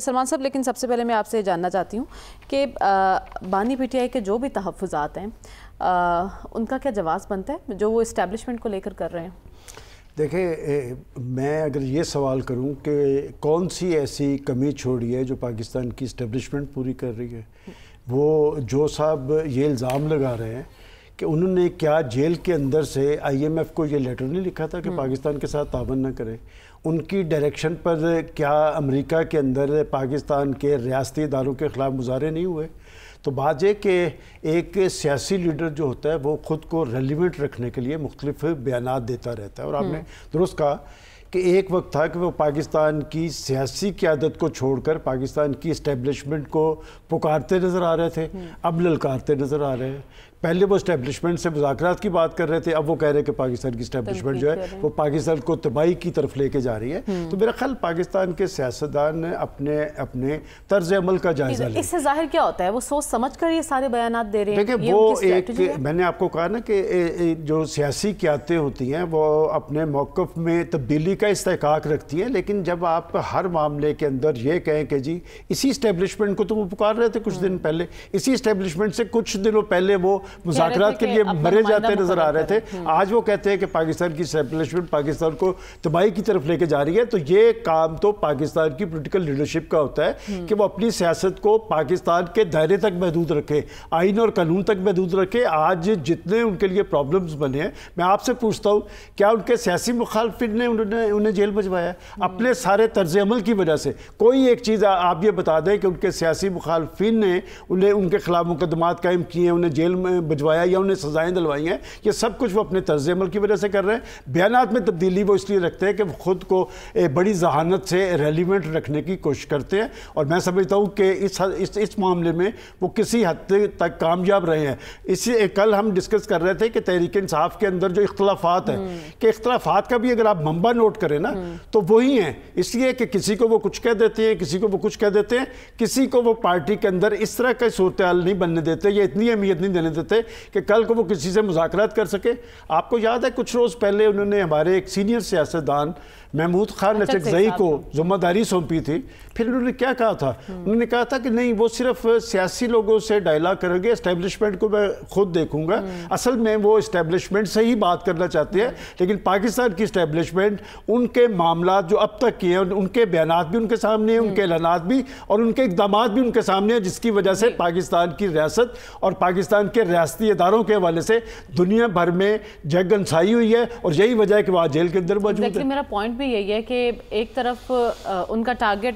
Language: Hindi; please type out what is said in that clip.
सलमान साहब लेकिन सबसे पहले मैं आपसे जानना चाहती हूँ कि बानी पीटीआई के जो भी तहफ़ात हैं उनका क्या जवाब बनता है जो वो इस्टेब्लिशमेंट को लेकर कर रहे हैं देखें मैं अगर ये सवाल करूँ कि कौन सी ऐसी कमी छोड़ी है जो पाकिस्तान की इस्टेबलिशमेंट पूरी कर रही है वो जो साहब ये इल्ज़ाम लगा रहे हैं कि उन्होंने क्या जेल के अंदर से आईएमएफ को ये लेटर नहीं लिखा था कि हम्म। पाकिस्तान के साथ तावन ना करें उनकी डायरेक्शन पर क्या अमेरिका के अंदर पाकिस्तान के रियाती इदारों के ख़िलाफ़ मुजाहरे नहीं हुए तो बात यह कि एक सियासी लीडर जो होता है वो ख़ुद को रेलिवेंट रखने के लिए मुख्तलिफ बयान देता रहता है और आपने हम्म। दुरुस्त कहा कि एक वक्त था कि वो पाकिस्तान की सियासी क्यादत को छोड़कर पाकिस्तान की इस्टेबलिशमेंट को पुकारते नज़र आ रहे थे हम्म। अब ललकारते नज़र आ रहे हैं पहले वो इस्टेबलिशमेंट से मुजाकर की बात कर रहे थे अब वो कह रहे हैं कि पाकिस्तान की स्टैब्लिशमेंट जो है वो पाकिस्तान को तबाही की तरफ लेके जा रही है हम्म। तो मेरा ख्याल पाकिस्तान के सियासतदान अपने अपने तर्ज अमल का जायजा लिया इससे जाहिर क्या होता है वो सोच समझ कर ये सारे बयान दे रहे हैं देखिए वो एक मैंने आपको कहा ना कि जो सियासी क्यातें होती हैं वो अपने मौक़ में तब्दीली का इस्तेकाक रखती हैं लेकिन जब आप हर मामले के अंदर ये कहें कि जी इसी स्टैब्लिशमेंट को तो वो पुकार रहे थे कुछ हम्म। दिन पहले इसी स्टैब्लिशमेंट से कुछ दिनों पहले वो मुजाकर के लिए मरे जाते नजर आ रहे थे आज वो कहते हैं कि पाकिस्तान की सेपलेशमेंट पाकिस्तान को तबाही की तरफ लेके जा रही है तो ये काम तो पाकिस्तान की पोलिटिकल लीडरशिप का होता है हम्म। कि वो अपनी सियासत को पाकिस्तान के दायरे तक महदूद रखे आइन और कानून तक महदूद रखे आज जितने उनके लिए प्रॉब्लम्स बने हैं मैं आपसे पूछता हूँ क्या उनके सियासी मुखालफिन ने उन्होंने उन्हें जेल भिजवाया हम्म। अपने सारे तर्ज अमल की वजह से कोई एक चीज़ आप ये बता दें कि उनके सियासी मुखालफिन ने उन्हें उनके खिलाफ मुकदमा कायम किए उन्हें जेल में भिजवाया या उन्हें सजाएं दिलवाई हैं ये सब कुछ वो अपने तर्ज अमल की वजह से कर रहे हैं बयान में तब्दीली वो इसलिए रखते हैं कि वो ख़ुद को बड़ी जहानत से रेलिवेंट रखने की कोशिश करते हैं और मैं समझता हूँ कि इस, इस इस मामले में वो किसी हद तक कामयाब रहे हैं इसी कल हम डिस्कस कर रहे थे कि तहरीक इंसाफ के अंदर जो इख्तलाफात हैं हम्म। कि इख्तलाफात का भी अगर आप मंबा नोट करें ना हम्म। तो वही हैं इसलिए कि किसी को वो कुछ कह देते हैं किसी को वो कुछ कह देते हैं किसी को वो पार्टी के अंदर इस तरह का सूरत नहीं बनने देते या इतनी अहमियत नहीं देने देते थे कि कल को वो किसी से मुजात कर सके आपको याद है कुछ रोज़ पहले उन्होंने हमारे एक सीनियर सियासतदान महमूद खान अच्छा, अच्छा, जई को जिम्मेदारी सौंपी थी फिर उन्होंने क्या कहा था हम्म। उन्होंने कहा था कि नहीं वो सिर्फ सियासी लोगों से डायलॉग करेंगे इस्टेब्लिशमेंट को मैं खुद देखूंगा हम्म। असल में वो इस्टेब्लिशमेंट से ही बात करना चाहते हैं हम्म। लेकिन पाकिस्तान की इस्टेब्लिशमेंट उनके मामला जो अब तक किए हैं उनके बयान भी उनके सामने हैं उनके ऐलान भी और उनके इकदाम भी उनके सामने हैं जिसकी वजह से पाकिस्तान की रियासत और पाकिस्तान के रिया रियाती इदारों के हवाले से दुनिया भर में जगन छाई हुई है और यही वजह है कि वह जेल के अंदर मौजूद है मेरा पॉइंट भी यही है कि एक तरफ उनका टारगेट